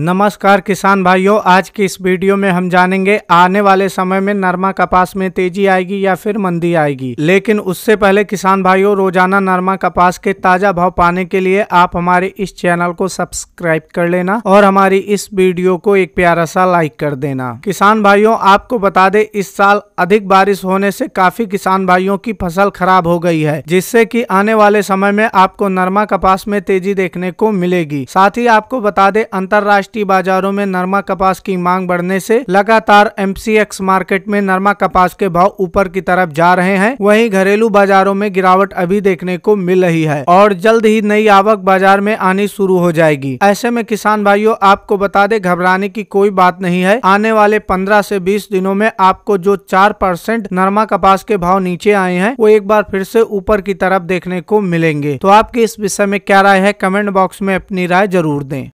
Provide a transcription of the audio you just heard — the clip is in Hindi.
नमस्कार किसान भाइयों आज की इस वीडियो में हम जानेंगे आने वाले समय में नरमा कपास में तेजी आएगी या फिर मंदी आएगी लेकिन उससे पहले किसान भाइयों रोजाना नरमा कपास के ताजा भाव पाने के लिए आप हमारे इस चैनल को सब्सक्राइब कर लेना और हमारी इस वीडियो को एक प्यारा सा लाइक कर देना किसान भाइयों आपको बता दे इस साल अधिक बारिश होने से काफी किसान भाइयों की फसल खराब हो गई है जिससे की आने वाले समय में आपको नरमा कपास में तेजी देखने को मिलेगी साथ ही आपको बता दे अंतर्राष्ट्रीय अंतर्राष्ट्रीय बाजारों में नरमा कपास की मांग बढ़ने से लगातार एमसीएक्स मार्केट में नरमा कपास के भाव ऊपर की तरफ जा रहे हैं वहीं घरेलू बाजारों में गिरावट अभी देखने को मिल रही है और जल्द ही नई आवक बाजार में आनी शुरू हो जाएगी ऐसे में किसान भाइयों आपको बता दे घबराने की कोई बात नहीं है आने वाले पंद्रह ऐसी बीस दिनों में आपको जो चार परसेंट नरमा कपास के भाव नीचे आए हैं वो एक बार फिर से ऊपर की तरफ देखने को मिलेंगे तो आपकी इस विषय में क्या राय है कमेंट बॉक्स में अपनी राय जरूर दें